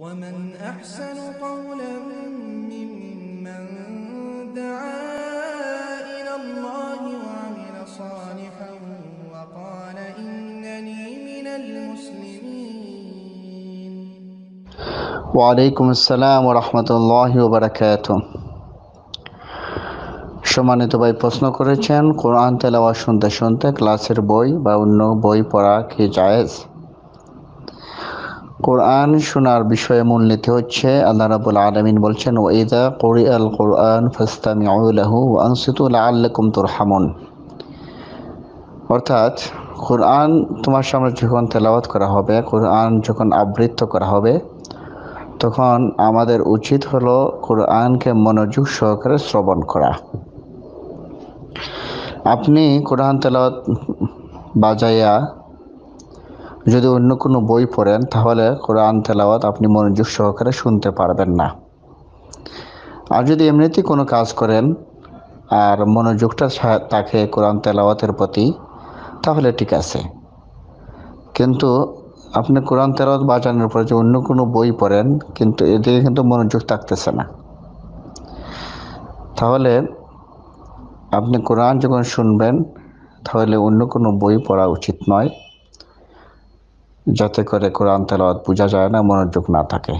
ومن أحسن قولا ممن دعا إلى الله وعمل صالحا وقال إنني من المسلمين وعليكم السلام ورحمة الله وبركاته সম্মানিত ভাই প্রশ্ন করেছেন কোরআন তেলাওয়া শুনতে শুনতে ক্লাসের বই বা অন্য বই পড়া কি জায়েজ কোরআন শোনার বিষয়ে মূল নীতি হচ্ছে আল্লাহ রাবুল আলমিন বলছেন ওয়েদা কোরি আল কোরআন ফাস্তামি আউলাহু আনসিতুল আল্লাকুম তোর হামন অর্থাৎ কোরআন তোমার সামনে যখন তেলাওয়াত করা হবে কোরআন যখন আবৃত্ত করা হবে তখন আমাদের উচিত হলো কোরআনকে মনোযোগ সহকারে শ্রবণ করা আপনি কোরআন তেলাওয়াত বাজাইয়া যদি অন্য কোনো বই পড়েন তাহলে কোরআন তেলাওয়াত আপনি মনোযোগ সহকারে শুনতে পারবেন না আর যদি এমনিতেই কোনো কাজ করেন আর মনোযোগটা থাকে কোরআন তেলাওয়াতের প্রতি তাহলে ঠিক আছে কিন্তু আপনি কোরআন তেলাওয়াত বাজানোর পরে যে অন্য কোনো বই পড়েন কিন্তু এদিকে কিন্তু মনোযোগ থাকতেছে না তাহলে আপনি কোরআন যখন শুনবেন তাহলে অন্য কোনো বই পড়া উচিত নয় যাতে করে কোরআন তেলাওয়াত বোঝা যায় না মনোযোগ না থাকে